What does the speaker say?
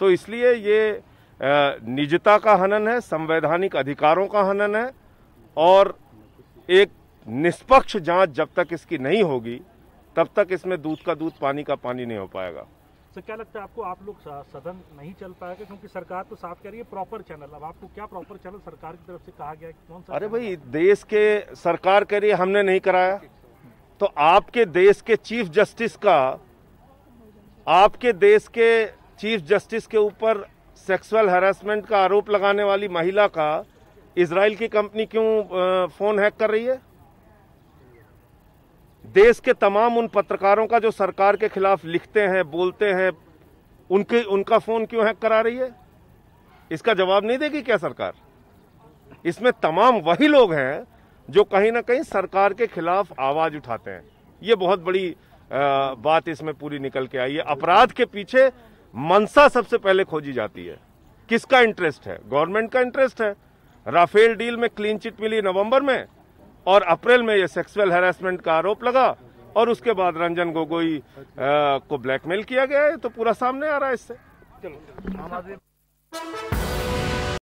तो इसलिए ये निजता का हनन है संवैधानिक अधिकारों का हनन है और एक निष्पक्ष जांच जब तक इसकी नहीं होगी तब तक इसमें दूध का दूध पानी का पानी नहीं हो पाएगा सर क्या लगता है आपको आप लोग सदन नहीं चल पाएगा क्योंकि सरकार तो साफ कह रही है प्रॉपर चैनल अब आपको क्या प्रॉपर चैनल सरकार की तरफ से कहा गया कौन सा अरे भाई देश के सरकार कह रही है हमने नहीं कराया तो आपके देश के चीफ जस्टिस का आपके देश के चीफ जस्टिस के ऊपर सेक्सुअल हेरासमेंट का आरोप लगाने वाली महिला का इसराइल की कंपनी क्यों फोन हैक कर रही है देश के तमाम उन पत्रकारों का जो सरकार के खिलाफ लिखते हैं बोलते हैं उनके उनका फोन क्यों हैक करा रही है इसका जवाब नहीं देगी क्या सरकार इसमें तमाम वही लोग हैं जो कहीं ना कहीं सरकार के खिलाफ आवाज उठाते हैं ये बहुत बड़ी बात इसमें पूरी निकल के आई है अपराध के पीछे मनसा सबसे पहले खोजी जाती है किसका इंटरेस्ट है गवर्नमेंट का इंटरेस्ट है राफेल डील में क्लीन चिट मिली नवंबर में और अप्रैल में यह सेक्सुअल हेरासमेंट का आरोप लगा और उसके बाद रंजन गोगोई को ब्लैकमेल किया गया है तो पूरा सामने आ रहा है इससे चलो